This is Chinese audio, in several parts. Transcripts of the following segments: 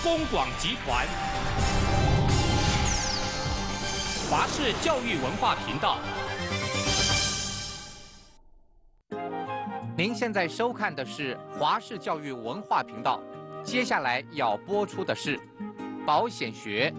公广集团，华视教育文化频道。您现在收看的是华视教育文化频道，接下来要播出的是保险学。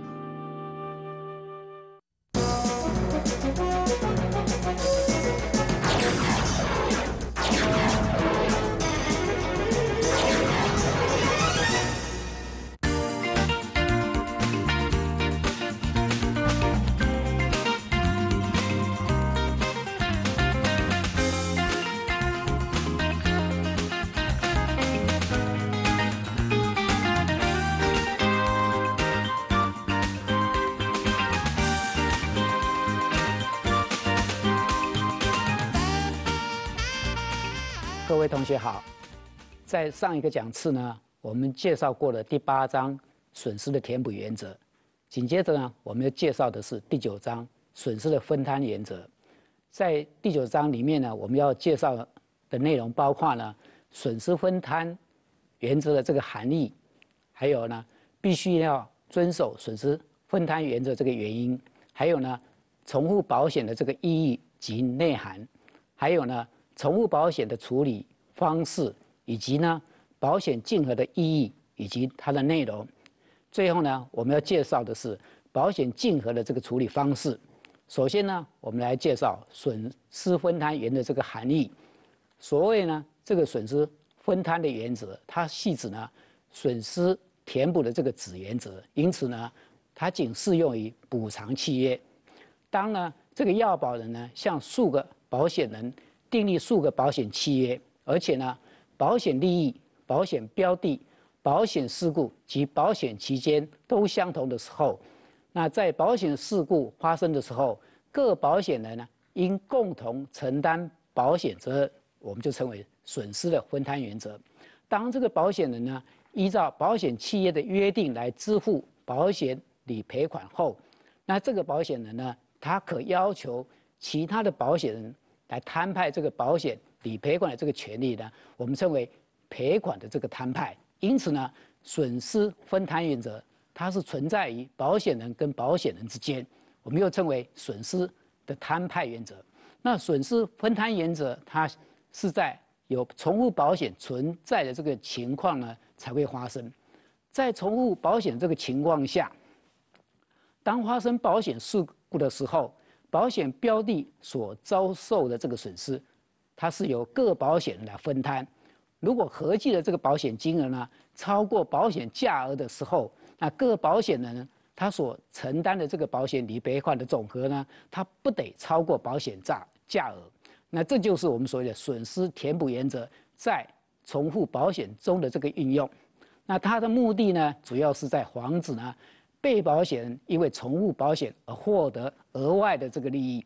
好，在上一个讲次呢，我们介绍过了第八章损失的填补原则。紧接着呢，我们要介绍的是第九章损失的分摊原则。在第九章里面呢，我们要介绍的内容包括呢，损失分摊原则的这个含义，还有呢，必须要遵守损失分摊原则这个原因，还有呢，重复保险的这个意义及内涵，还有呢，重复保险的处理。方式以及呢，保险竞合的意义以及它的内容。最后呢，我们要介绍的是保险竞合的这个处理方式。首先呢，我们来介绍损失分摊原的这个含义。所谓呢，这个损失分摊的原则，它系指呢损失填补的这个子原则。因此呢，它仅适用于补偿契约。当呢这个要保人呢向数个保险人订立数个保险契约。而且呢，保险利益、保险标的、保险事故及保险期间都相同的时候，那在保险事故发生的时候，各保险人呢应共同承担保险责任，我们就称为损失的分摊原则。当这个保险人呢依照保险企业的约定来支付保险理赔款后，那这个保险人呢，他可要求其他的保险人来摊派这个保险。理赔款的这个权利呢，我们称为赔款的这个摊派。因此呢，损失分摊原则它是存在于保险人跟保险人之间，我们又称为损失的摊派原则。那损失分摊原则，它是在有重复保险存在的这个情况呢才会发生。在重复保险这个情况下，当发生保险事故的时候，保险标的所遭受的这个损失。它是由各保险人来分摊。如果合计的这个保险金额呢超过保险价额的时候，那各保险人他所承担的这个保险理赔款的总和呢，它不得超过保险价价额。那这就是我们所谓的损失填补原则在重复保险中的这个运用。那它的目的呢，主要是在防止呢被保险人因为重复保险而获得额外的这个利益。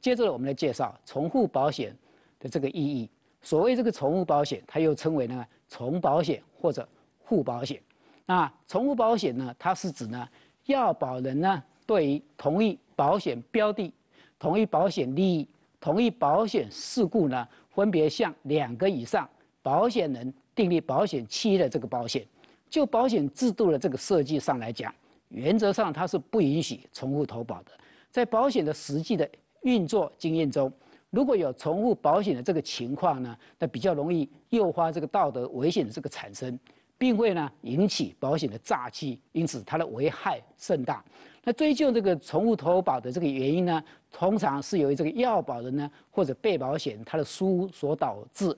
接着我们来介绍，重复保险。的这个意义，所谓这个宠物保险，它又称为呢宠保险或者互保险。那宠物保险呢，它是指呢，要保人呢对于同一保险标的、同一保险利益、同一保险事故呢，分别向两个以上保险人订立保险期的这个保险。就保险制度的这个设计上来讲，原则上它是不允许重复投保的。在保险的实际的运作经验中，如果有重复保险的这个情况呢，那比较容易诱发这个道德危险的这个产生，并会呢引起保险的诈欺，因此它的危害甚大。那追究这个重复投保的这个原因呢，通常是由于这个要保人呢或者被保险他的疏忽所导致，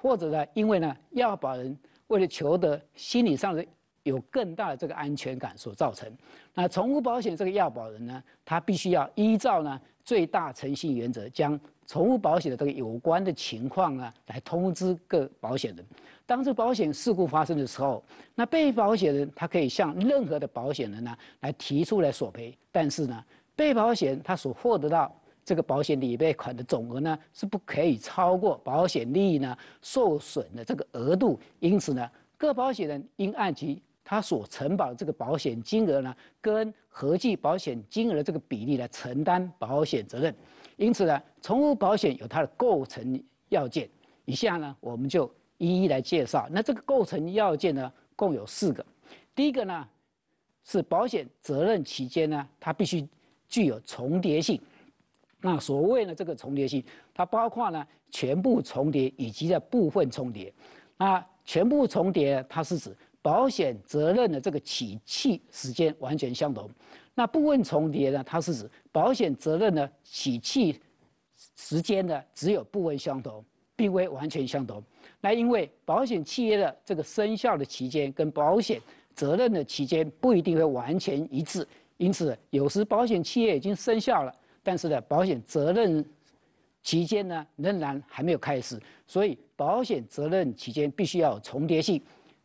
或者呢因为呢要保人为了求得心理上的有更大的这个安全感所造成。那重复保险这个要保人呢，他必须要依照呢。最大诚信原则，将宠物保险的这个有关的情况啊，来通知各保险人。当这保险事故发生的时候，那被保险人他可以向任何的保险人呢来提出来索赔。但是呢，被保险他所获得到这个保险理赔款的总额呢，是不可以超过保险利益呢受损的这个额度。因此呢，各保险人应按其。它所承保的这个保险金额呢，跟合计保险金额的这个比例来承担保险责任。因此呢，重复保险有它的构成要件。以下呢，我们就一一来介绍。那这个构成要件呢，共有四个。第一个呢，是保险责任期间呢，它必须具有重叠性。那所谓的这个重叠性，它包括呢全部重叠以及的部分重叠。那全部重叠，它是指保险责任的这个起气时间完全相同，那部分重叠呢？它是指保险责任的起气时间呢只有部分相同，并非完全相同。那因为保险企业的这个生效的期间跟保险责任的期间不一定会完全一致，因此有时保险企业已经生效了，但是呢保险责任期间呢仍然还没有开始，所以保险责任期间必须要重叠性。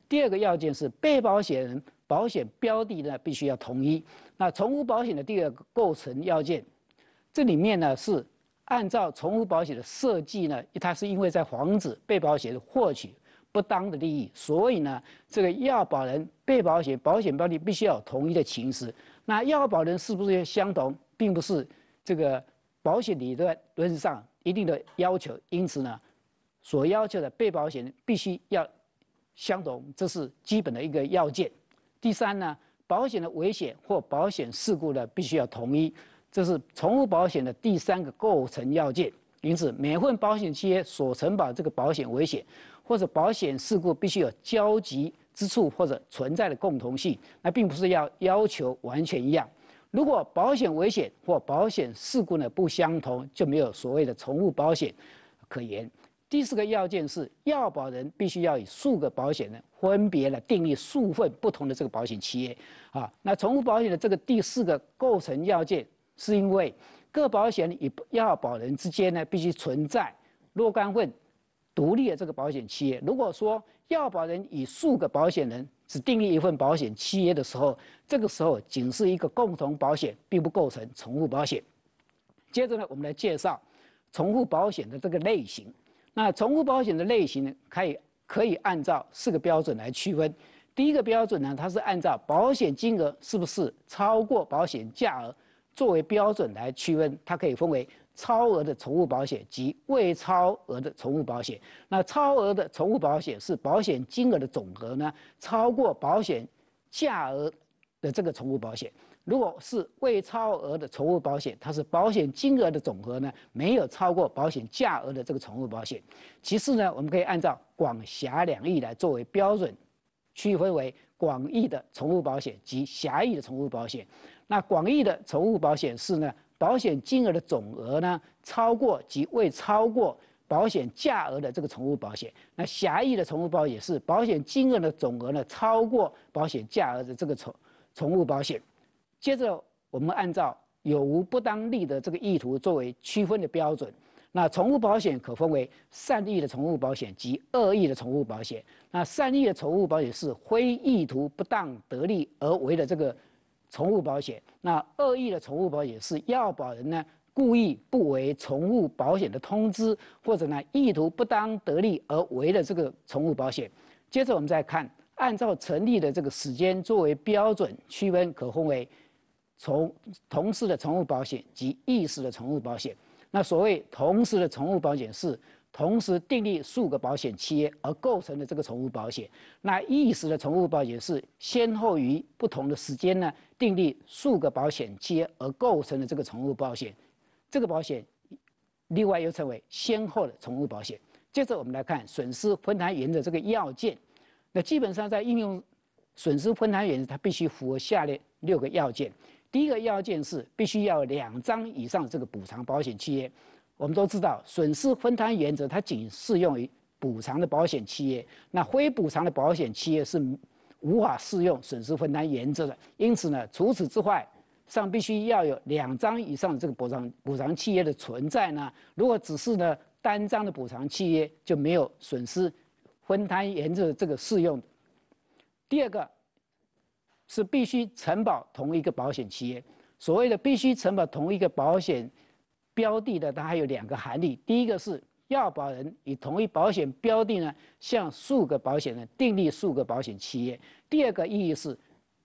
第二个要件是被保险人保险标的呢必须要统一。那重复保险的第二个构成要件，这里面呢是按照重复保险的设计呢，它是因为在防止被保险人获取不当的利益，所以呢这个要保人被保险保险标的必须要同一的形式。那要保人是不是相同，并不是这个保险理论论上一定的要求。因此呢，所要求的被保险人必须要。相同，这是基本的一个要件。第三呢，保险的危险或保险事故呢，必须要统一，这是宠物保险的第三个构成要件。因此，每份保险企业所承保这个保险危险或者保险事故，必须有交集之处或者存在的共同性。那并不是要要求完全一样。如果保险危险或保险事故呢不相同，就没有所谓的宠物保险可言。第四个要件是要保人必须要以数个保险人分别来订立数份不同的这个保险契约，啊，那重复保险的这个第四个构成要件是因为各保险与要保人之间呢必须存在若干份独立的这个保险契约。如果说要保人以数个保险人只订立一份保险契约的时候，这个时候仅是一个共同保险，并不构成重复保险。接着呢，我们来介绍重复保险的这个类型。那宠物保险的类型呢，可以可以按照四个标准来区分。第一个标准呢，它是按照保险金额是不是超过保险价额作为标准来区分，它可以分为超额的宠物保险及未超额的宠物保险。那超额的宠物保险是保险金额的总额呢超过保险价额。的这个宠物保险，如果是未超额的宠物保险，它是保险金额的总和呢没有超过保险价额的这个宠物保险。其次呢，我们可以按照广狭两义来作为标准，区分为广义的宠物保险及狭义的宠物保险。那广义的宠物保险是呢，保险金额的总额呢超过及未超过保险价额的这个宠物保险。那狭义的宠物保险是保险金额的总额呢超过保险价额的这个宠。宠物保险，接着我们按照有无不当利的这个意图作为区分的标准。那宠物保险可分为善意的宠物保险及恶意的宠物保险。那善意的宠物保险是非意图不当得利而为的这个宠物保险。那恶意的宠物保险是要保人呢故意不为宠物保险的通知，或者呢意图不当得利而为的这个宠物保险。接着我们再看。按照成立的这个时间作为标准区分，可分为从同时的宠物保险及异时的宠物保险。那所谓同时的宠物保险是同时订立数个保险契约而构成的这个宠物保险。那异时的宠物保险是先后于不同的时间呢订立数个保险契约而构成的这个宠物保险。这个保险另外又称为先后的宠物保险。接着我们来看损失分摊原则这个要件。那基本上，在应用损失分摊原则，它必须符合下列六个要件。第一个要件是，必须要两张以上这个补偿保险契约。我们都知道，损失分摊原则它仅适用于补偿的保险契约。那非补偿的保险契约是无法适用损失分摊原则的。因此呢，除此之外，尚必须要有两张以上这个补偿补偿契约的存在。呢。如果只是呢单张的补偿契约，就没有损失。分摊原则这个适用的，第二个是必须承保同一个保险企业。所谓的必须承保同一个保险标的的，它还有两个含义：第一个是要保人以同一保险标的呢，向数个保险人订立数个保险企业。第二个意义是，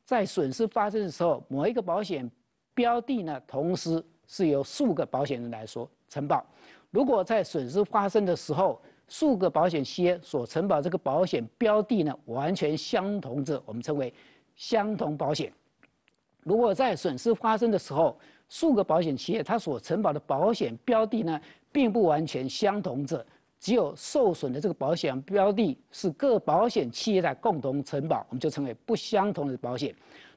在损失发生的时候，某一个保险标的呢，同时是由数个保险人来说承保。如果在损失发生的时候，数个保险企业所承保这个保险标的呢，完全相同者，我们称为相同保险。如果在损失发生的时候，数个保险企业它所承保的保险标的呢，并不完全相同者，只有受损的这个保险标的是各保险企业在共同承保，我们就称为不相同的保险。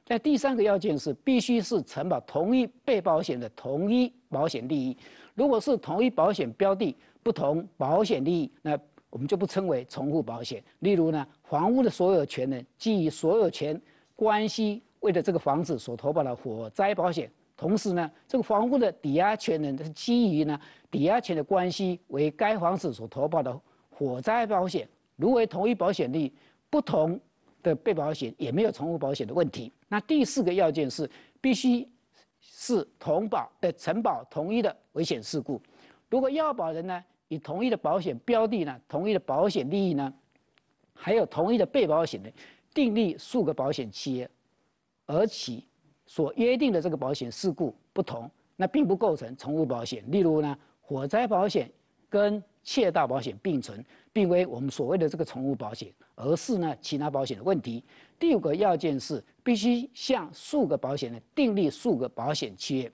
那第三个要件是必须是承保同一被保险的同一保险利益。如果是同一保险标的不同保险利益，那我们就不称为重复保险。例如呢，房屋的所有权人基于所有权关系为了这个房子所投保的火灾保险，同时呢，这个房屋的抵押权人是基于呢抵押权的关系为该房子所投保的火灾保险。如为同一保险利益，不同的被保险也没有重复保险的问题。那第四个要件是必须是同保的承保同一的危险事故。如果要保人呢，以同一的保险标的呢，同一的保险利益呢，还有同一的被保险人订立数个保险契约，而且所约定的这个保险事故不同，那并不构成重复保险。例如呢，火灾保险跟窃盗保险并存，并非我们所谓的这个宠物保险，而是呢其他保险的问题。第五个要件是必须向数个保险人订立数个保险契约。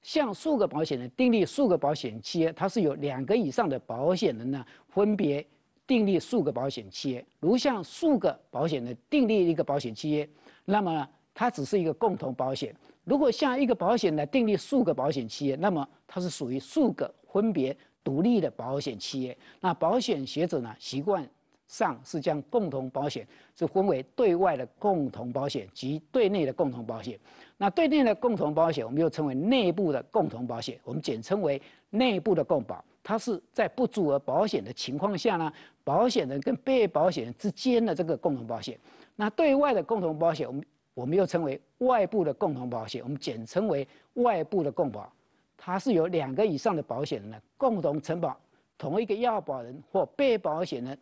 向数个保险人订立数个保险契约，它是有两个以上的保险人呢分别订立数个保险契约。如向数个保险人订立一个保险契约，那么它只是一个共同保险；如果向一个保险人订立数个保险契约，那么它是属于数个分别。独立的保险企业，那保险学者呢习惯上是将共同保险是分为对外的共同保险及对内的共同保险。那对内的共同保险，我们又称为内部的共同保险，我们简称为内部的共保。它是在不足额保险的情况下呢，保险人跟被保险人之间的这个共同保险。那对外的共同保险，我们我们又称为外部的共同保险，我们简称为外部的共保。它是由两个以上的保险人共同承保同一个要保人或被保险人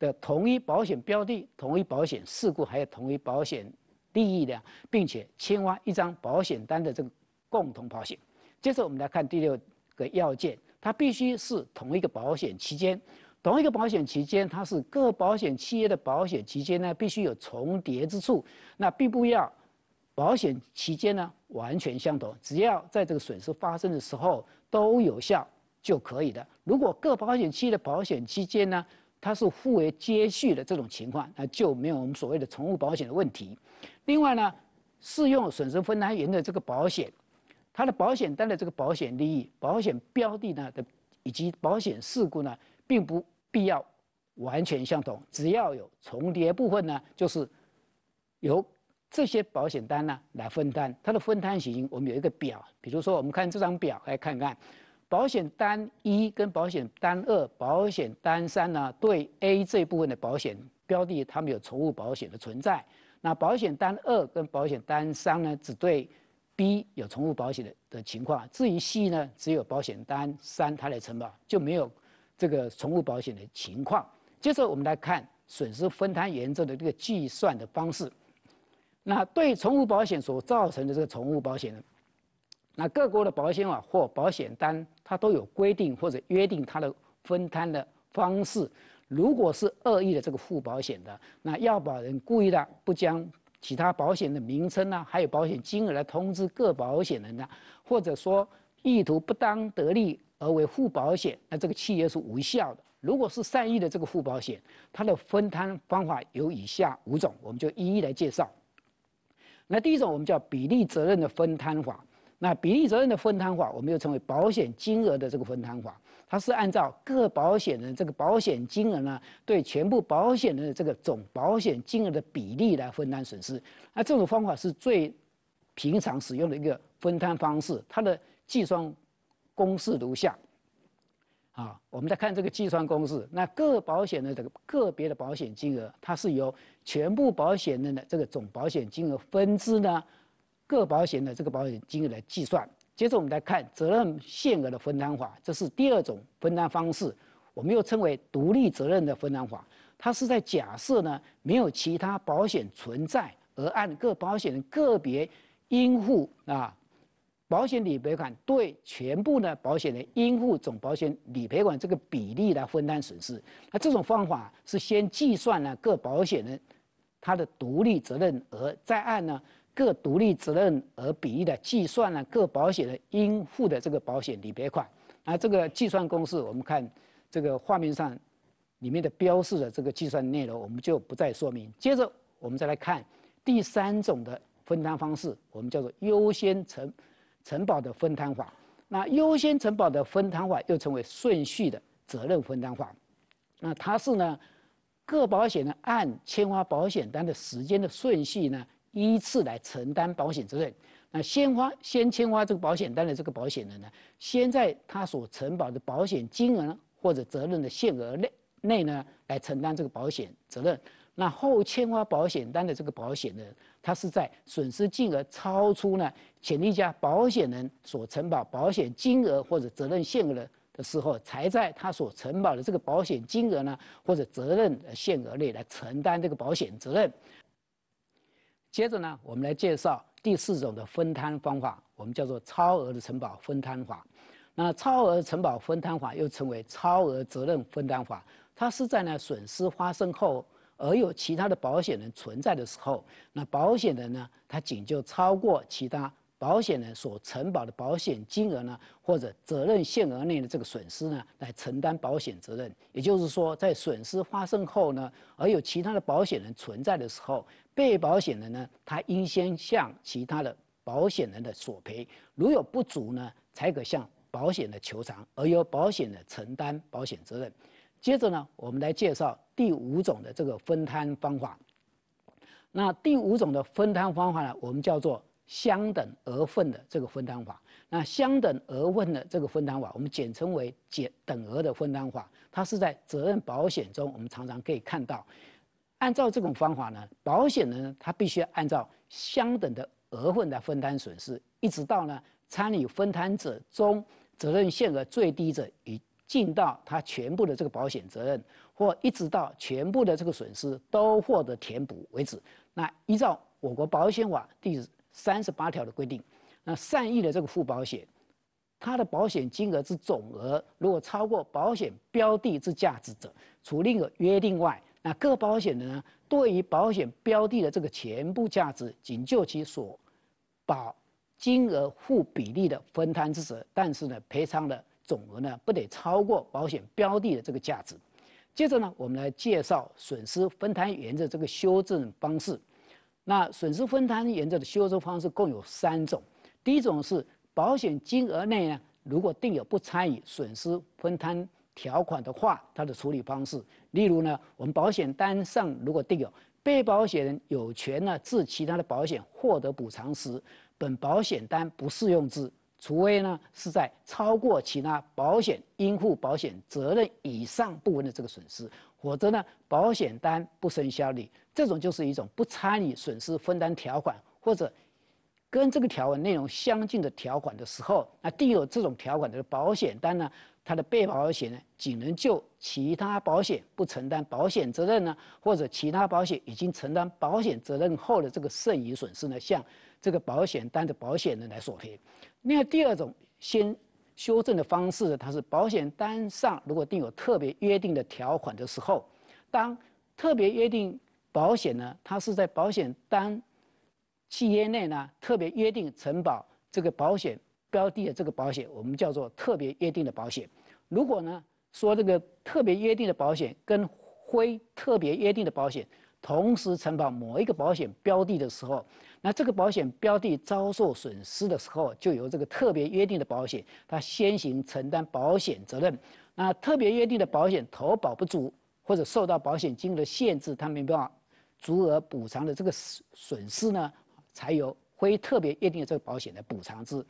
的同一保险标的、同一保险事故，还有同一保险利益的，并且签发一张保险单的这个共同保险。接着我们来看第六个要件，它必须是同一个保险期间。同一个保险期间，它是各保险企业的保险期间呢，必须有重叠之处，那并不要。保险期间呢完全相同，只要在这个损失发生的时候都有效就可以的。如果各保险期的保险期间呢它是互为接续的这种情况，那就没有我们所谓的重复保险的问题。另外呢，适用损失分摊原则这个保险，它的保险单的这个保险利益、保险标的呢的以及保险事故呢，并不必要完全相同，只要有重叠部分呢，就是由。这些保险单呢来分摊，它的分摊型，我们有一个表，比如说我们看这张表来看看，保险单一跟保险单二、保险单三呢对 A 这部分的保险标的，它们有重复保险的存在。那保险单二跟保险单三呢只对 B 有重复保险的的情况，至于 C 呢只有保险单三它来承保，就没有这个重复保险的情况。接着我们来看损失分摊原则的这个计算的方式。那对宠物保险所造成的这个宠物保险呢，那各国的保险法或保险单，它都有规定或者约定它的分摊的方式。如果是恶意的这个附保险的，那要保人故意的不将其他保险的名称啊，还有保险金额来通知各保险人呢，或者说意图不当得利而为附保险，那这个契约是无效的。如果是善意的这个附保险，它的分摊方法有以下五种，我们就一一来介绍。那第一种我们叫比例责任的分摊法，那比例责任的分摊法，我们又称为保险金额的这个分摊法，它是按照各保险人这个保险金额呢，对全部保险人的这个总保险金额的比例来分担损失。那这种方法是最平常使用的一个分摊方式，它的计算公式如下。啊，我们再看这个计算公式。那个保险的这个个别的保险金额，它是由全部保险人的这个总保险金额分之呢，各保险的这个保险金额来计算。接着我们来看责任限额的分担法，这是第二种分担方式，我们又称为独立责任的分担法。它是在假设呢没有其他保险存在，而按各保险个别应付啊。保险理赔款对全部呢保险的应付总保险理赔款这个比例来分担损失。那这种方法是先计算了各保险人他的独立责任额，再按呢各独立责任额比例的计算了各保险的应付的这个保险理赔款。那这个计算公式，我们看这个画面上里面的标示的这个计算内容，我们就不再说明。接着我们再来看第三种的分担方式，我们叫做优先承。承保的分摊法。那优先承保的分摊法又称为顺序的责任分摊法。那它是呢，各保险呢按签发保险单的时间的顺序呢依次来承担保险责任，那先发先签发这个保险单的这个保险人呢，先在他所承保的保险金额或者责任的限额内内呢来承担这个保险责任，那后签发保险单的这个保险呢。它是在损失金额超出呢，前提家保险人所承保保险金额或者责任限额的的时候，才在他所承保的这个保险金额呢，或者责任限额内来承担这个保险责任。接着呢，我们来介绍第四种的分摊方法，我们叫做超额的承保分摊法。那超额承保分摊法又称为超额责任分摊法，它是在呢损失发生后。而有其他的保险人存在的时候，那保险人呢，他仅就超过其他保险人所承保的保险金额呢，或者责任限额内的这个损失呢，来承担保险责任。也就是说，在损失发生后呢，而有其他的保险人存在的时候，被保险人呢，他应先向其他的保险人的索赔，如有不足呢，才可向保险的求偿，而由保险人承担保险责任。接着呢，我们来介绍第五种的这个分摊方法。那第五种的分摊方法呢，我们叫做相等额分的这个分摊法。那相等额分的这个分摊法，我们简称为简等额的分摊法。它是在责任保险中，我们常常可以看到。按照这种方法呢，保险人他必须按照相等的额份来分摊损失，一直到呢参与分摊者中责任限额最低者一。尽到他全部的这个保险责任，或一直到全部的这个损失都获得填补为止。那依照我国保险法第三十八条的规定，那善意的这个附保险，它的保险金额之总额如果超过保险标的之价值者，除另有约定外，那各保险人呢，对于保险标的的这个全部价值，仅就其所保金额负比例的分摊之责。但是呢，赔偿的。总额呢不得超过保险标的的这个价值。接着呢，我们来介绍损失分摊原则这个修正方式。那损失分摊原则的修正方式共有三种。第一种是保险金额内呢，如果定有不参与损失分摊条款的话，它的处理方式。例如呢，我们保险单上如果定有被保险人有权呢，自其他的保险获得补偿时，本保险单不适用之。除非呢是在超过其他保险应付保险责任以上部分的这个损失，否则呢保险单不生效力。这种就是一种不参与损失分担条款，或者跟这个条文内容相近的条款的时候，那第有这种条款的保险单呢。它的被保险呢，仅能就其他保险不承担保险责任呢，或者其他保险已经承担保险责任后的这个剩余损失呢，向这个保险单的保险人来索赔。另外第二种先修正的方式呢，它是保险单上如果定有特别约定的条款的时候，当特别约定保险呢，它是在保险单契约内呢特别约定承保这个保险标的的这个保险，我们叫做特别约定的保险。如果呢说这个特别约定的保险跟非特别约定的保险同时承保某一个保险标的的时候，那这个保险标的遭受损失的时候，就由这个特别约定的保险它先行承担保险责任。那特别约定的保险投保不足或者受到保险金额的限制，它没办法足额补偿的这个损失呢，才由非特别约定的这个保险来补偿之。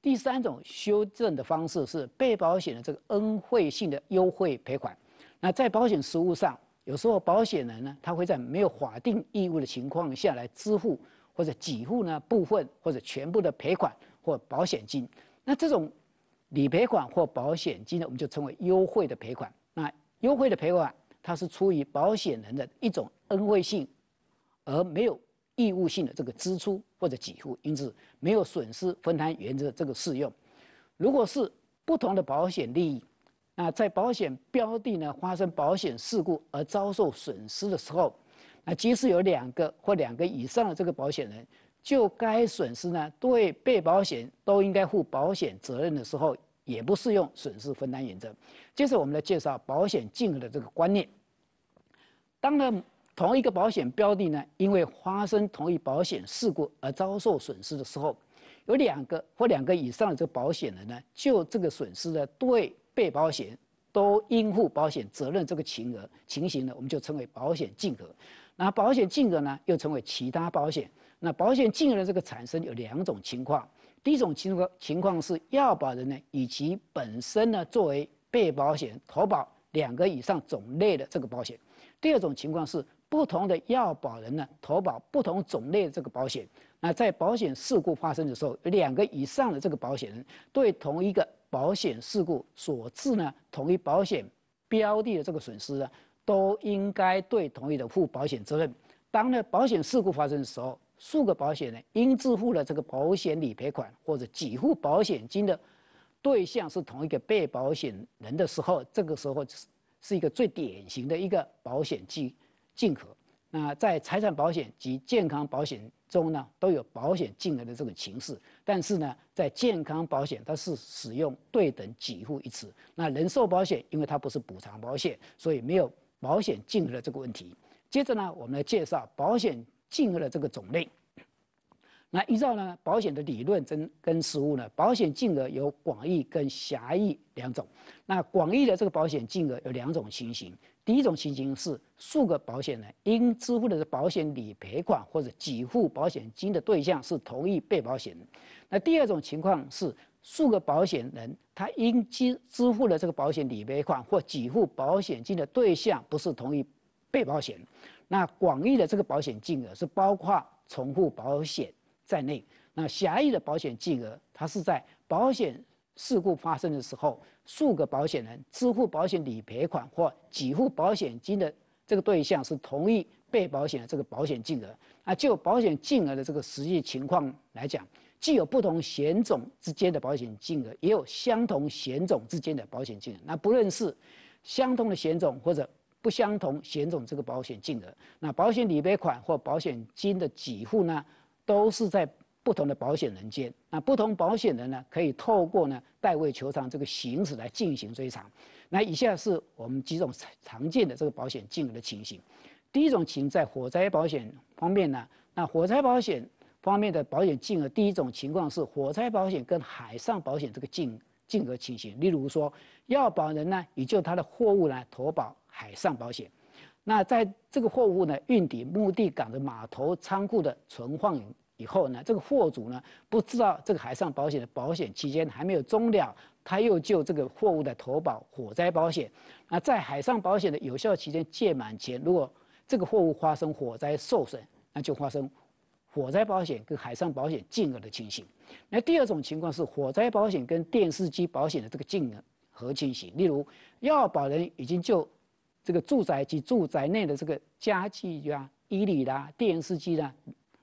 第三种修正的方式是被保险的这个恩惠性的优惠赔款。那在保险实务上，有时候保险人呢，他会在没有法定义务的情况下来支付或者给付呢部分或者全部的赔款或保险金。那这种理赔款或保险金呢，我们就称为优惠的赔款。那优惠的赔款它是出于保险人的一种恩惠性，而没有。义务性的这个支出或者给付，因此没有损失分摊原则这个适用。如果是不同的保险利益，啊，在保险标的呢发生保险事故而遭受损失的时候，那即使有两个或两个以上的这个保险人，就该损失呢对被保险都应该负保险责任的时候，也不适用损失分担原则。接着，我们来介绍保险金额的这个观念。当然。同一个保险标的呢，因为发生同一保险事故而遭受损失的时候，有两个或两个以上的这个保险人呢，就这个损失呢，对被保险都应负保险责任这个情额情形呢，我们就称为保险竞额。那保险竞额呢，又称为其他保险。那保险竞额的这个产生有两种情况，第一种情况情况是要保人呢，以其本身呢作为被保险投保两个以上种类的这个保险。第二种情况是，不同的要保人呢投保不同种类的这个保险，那在保险事故发生的时候，有两个以上的这个保险人对同一个保险事故所致呢同一保险标的的这个损失呢，都应该对同一的负保险责任。当呢保险事故发生的时候，数个保险人应支付了这个保险理赔款或者给付保险金的对象是同一个被保险人的时候，这个时候是。是一个最典型的一个保险金金额。那在财产保险及健康保险中呢，都有保险金额的这个形式。但是呢，在健康保险它是使用对等给付一词。那人寿保险因为它不是补偿保险，所以没有保险金额的这个问题。接着呢，我们来介绍保险金额的这个种类。那依照呢保险的理论跟跟实务呢，保险金额有广义跟狭义两种。那广义的这个保险金额有两种情形：第一种情形是数个保险人应支付的保险理赔款或者给付保险金的对象是同一被保险；那第二种情况是数个保险人他应支支付的这个保险理赔款或给付保险金的对象不是同一被保险。那广义的这个保险金额是包括重复保险。在内，那狭义的保险金额，它是在保险事故发生的时候，数个保险人支付保险理赔款或给付保险金的这个对象是同一被保险的这个保险金额。那就保险金额的这个实际情况来讲，既有不同险种之间的保险金额，也有相同险种之间的保险金额。那不论是相同的险种或者不相同险种这个保险金额，那保险理赔款或保险金的给付呢？都是在不同的保险人间，那不同保险人呢，可以透过呢代位求偿这个形式来进行追偿。那以下是我们几种常见的这个保险金额的情形。第一种情在火灾保险方面呢，那火灾保险方面的保险金额，第一种情况是火灾保险跟海上保险这个金金额情形。例如说，要保人呢，以就他的货物来投保海上保险。那在这个货物呢运抵目的港的码头仓库的存放以后呢，这个货主呢不知道这个海上保险的保险期间还没有终了，他又就这个货物的投保火灾保险，那在海上保险的有效期间届满前，如果这个货物发生火灾受损，那就发生火灾保险跟海上保险竞额的情形。那第二种情况是火灾保险跟电视机保险的这个竞和情形，例如要保人已经就这个住宅及住宅内的这个家具啊、衣履啦、电视机呢，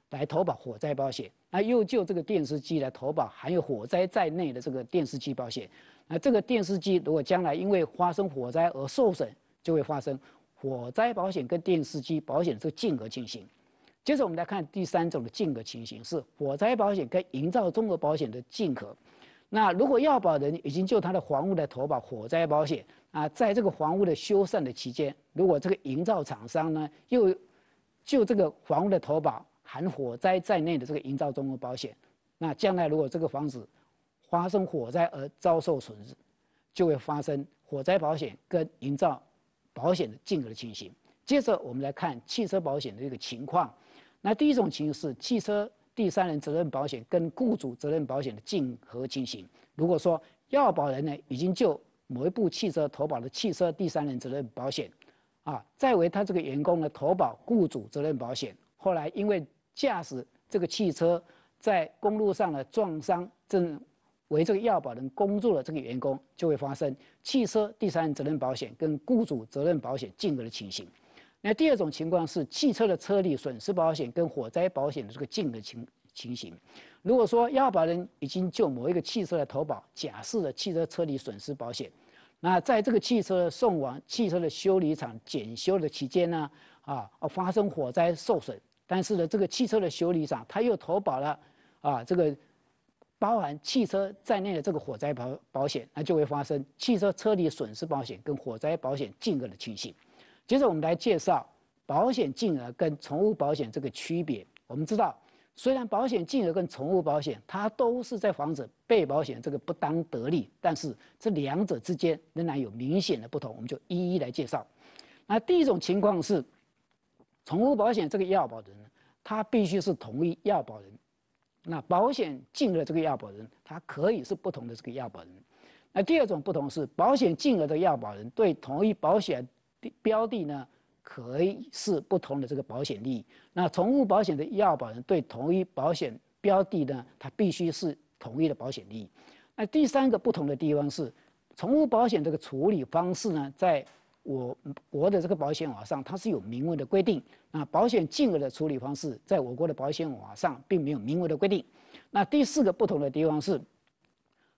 来投保火灾保险。那又就这个电视机来投保含有火灾在内的这个电视机保险。那这个电视机如果将来因为发生火灾而受损，就会发生火灾保险跟电视机保险这个竞隔进行。接着我们来看第三种的竞隔情形，是火灾保险跟营造综合保险的竞合。那如果要保人已经就他的房屋来投保火灾保险啊，在这个房屋的修缮的期间，如果这个营造厂商呢又就这个房屋的投保含火灾在内的这个营造综合保险，那将来如果这个房子发生火灾而遭受损失，就会发生火灾保险跟营造保险的竞合的情形。接着我们来看汽车保险的这个情况，那第一种情形是汽车。第三人责任保险跟雇主责任保险的竞合情形，如果说要保人呢已经就某一部汽车投保了汽车第三人责任保险，啊，再为他这个员工呢投保雇主责任保险，后来因为驾驶这个汽车在公路上呢撞伤正为这个要保人工作的这个员工，就会发生汽车第三人责任保险跟雇主责任保险竞合的情形。那第二种情况是汽车的车里损失保险跟火灾保险的这个竞额情情形。如果说要保人已经就某一个汽车来投保假释的汽车车里损失保险，那在这个汽车送往汽车的修理厂检修的期间呢，啊，发生火灾受损，但是呢，这个汽车的修理厂他又投保了啊，这个包含汽车在内的这个火灾保保险，那就会发生汽车车里损失保险跟火灾保险竞额的情形。接着我们来介绍保险金额跟宠物保险这个区别。我们知道，虽然保险金额跟宠物保险它都是在防止被保险这个不当得利，但是这两者之间仍然有明显的不同。我们就一一来介绍。那第一种情况是，宠物保险这个要保人，他必须是同一要保人；那保险金额这个要保人，他可以是不同的这个要保人。那第二种不同是，保险金额的要保人对同一保险。标的呢，可以是不同的这个保险利益。那宠物保险的医药保人对同一保险标的呢，它必须是同一的保险利益。那第三个不同的地方是，宠物保险这个处理方式呢，在我国的这个保险法上它是有明文的规定。那保险金额的处理方式，在我国的保险法上并没有明文的规定。那第四个不同的地方是，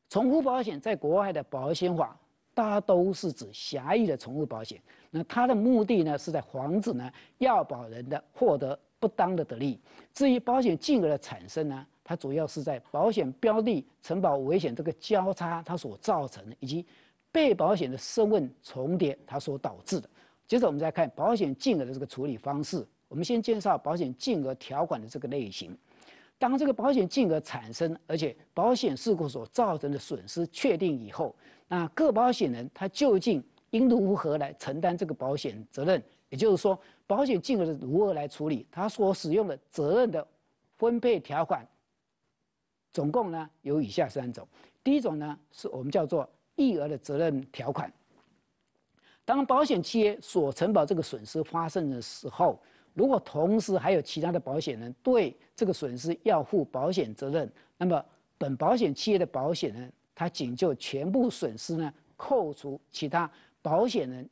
宠物保险在国外的保险法大都是指狭义的宠物保险。那它的目的呢，是在防止呢要保人的获得不当的得利。至于保险金额的产生呢，它主要是在保险标的承保危险这个交叉它所造成的，以及被保险的身问重叠它所导致的。接着我们再看保险金额的这个处理方式。我们先介绍保险金额条款的这个类型。当这个保险金额产生，而且保险事故所造成的损失确定以后，那各保险人他究竟应如何来承担这个保险责任？也就是说，保险金额如何来处理？它所使用的责任的分配条款，总共呢有以下三种。第一种呢是我们叫做溢额的责任条款。当保险企业所承保这个损失发生的时候，如果同时还有其他的保险人对这个损失要负保险责任，那么本保险企业的保险人，他仅就全部损失呢扣除其他。保险人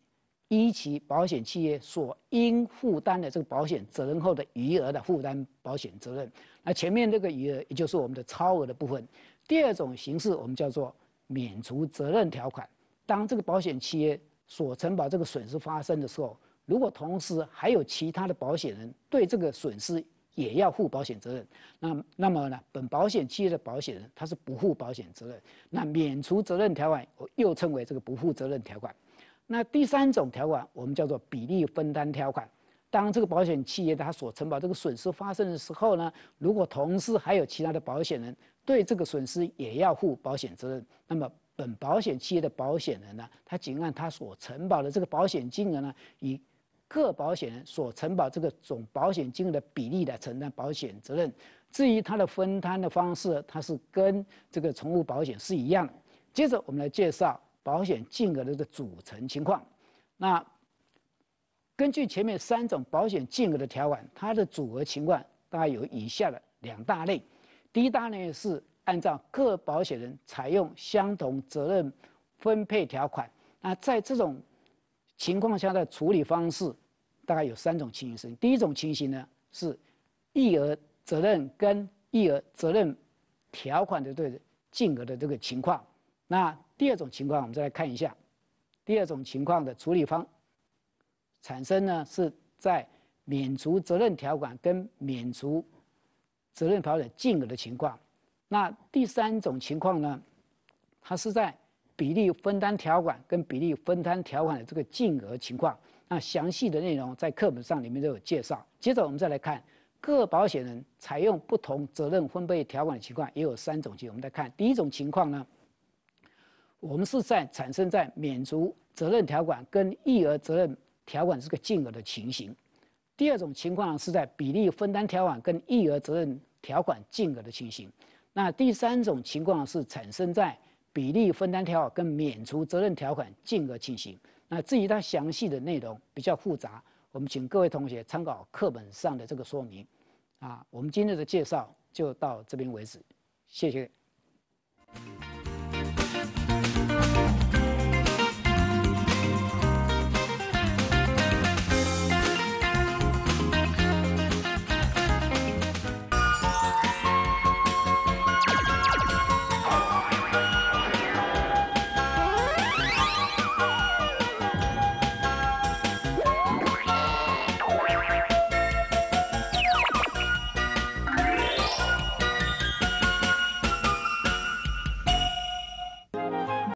依其保险企业所应负担的这个保险责任后的余额的负担保险责任，那前面这个余额也就是我们的超额的部分。第二种形式我们叫做免除责任条款。当这个保险企业所承保这个损失发生的时候，如果同时还有其他的保险人对这个损失也要负保险责任，那那么呢，本保险企业的保险人他是不负保险责任。那免除责任条款又称为这个不负责任条款。那第三种条款，我们叫做比例分摊条款。当这个保险企业它所承保这个损失发生的时候呢，如果同时还有其他的保险人对这个损失也要负保险责任，那么本保险企业的保险人呢，他仅按他所承保的这个保险金额呢，以各保险人所承保这个总保险金额的比例来承担保险责任。至于它的分摊的方式，它是跟这个宠物保险是一样的。接着我们来介绍。保险金额的这个组成情况，那根据前面三种保险金额的条款，它的组合情况大概有以下的两大类。第一大类是按照各保险人采用相同责任分配条款，那在这种情况下的处理方式大概有三种情形。第一种情形呢是溢额责任跟溢额责任条款的对金额的这个情况，那。第二种情况，我们再来看一下。第二种情况的处理方产生呢，是在免除责任条款跟免除责任条款金净额的情况。那第三种情况呢，它是在比例分担条款跟比例分摊条款的这个净额情况。那详细的内容在课本上里面都有介绍。接着我们再来看各保险人采用不同责任分配条款的情况，也有三种情况。我们再看第一种情况呢。我们是在产生在免除责任条款跟溢额责任条款这个金额的情形；第二种情况是在比例分担条款跟溢额责任条款金额的情形；那第三种情况是产生在比例分担条款跟免除责任条款金额情形。那至于它详细的内容比较复杂，我们请各位同学参考课本上的这个说明。啊，我们今天的介绍就到这边为止，谢谢。